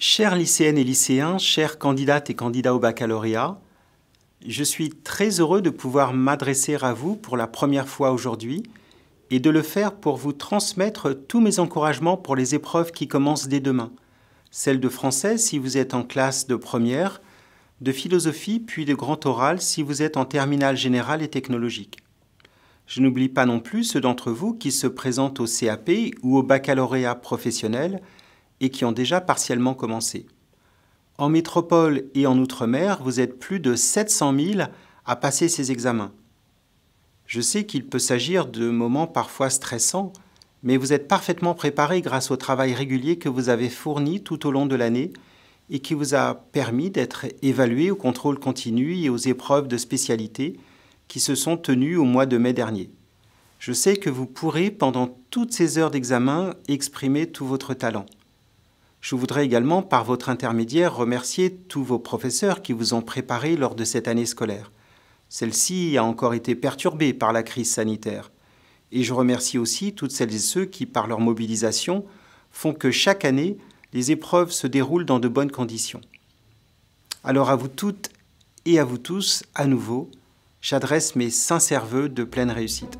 Chères lycéennes et lycéens, chers candidates et candidats au baccalauréat, je suis très heureux de pouvoir m'adresser à vous pour la première fois aujourd'hui et de le faire pour vous transmettre tous mes encouragements pour les épreuves qui commencent dès demain. Celles de français si vous êtes en classe de première, de philosophie puis de grand oral si vous êtes en terminale générale et technologique. Je n'oublie pas non plus ceux d'entre vous qui se présentent au CAP ou au baccalauréat professionnel et qui ont déjà partiellement commencé. En métropole et en Outre-mer, vous êtes plus de 700 000 à passer ces examens. Je sais qu'il peut s'agir de moments parfois stressants, mais vous êtes parfaitement préparés grâce au travail régulier que vous avez fourni tout au long de l'année et qui vous a permis d'être évalué au contrôle continu et aux épreuves de spécialité qui se sont tenues au mois de mai dernier. Je sais que vous pourrez, pendant toutes ces heures d'examen, exprimer tout votre talent. Je voudrais également, par votre intermédiaire, remercier tous vos professeurs qui vous ont préparé lors de cette année scolaire. Celle-ci a encore été perturbée par la crise sanitaire. Et je remercie aussi toutes celles et ceux qui, par leur mobilisation, font que chaque année, les épreuves se déroulent dans de bonnes conditions. Alors à vous toutes et à vous tous, à nouveau, j'adresse mes sincères vœux de pleine réussite.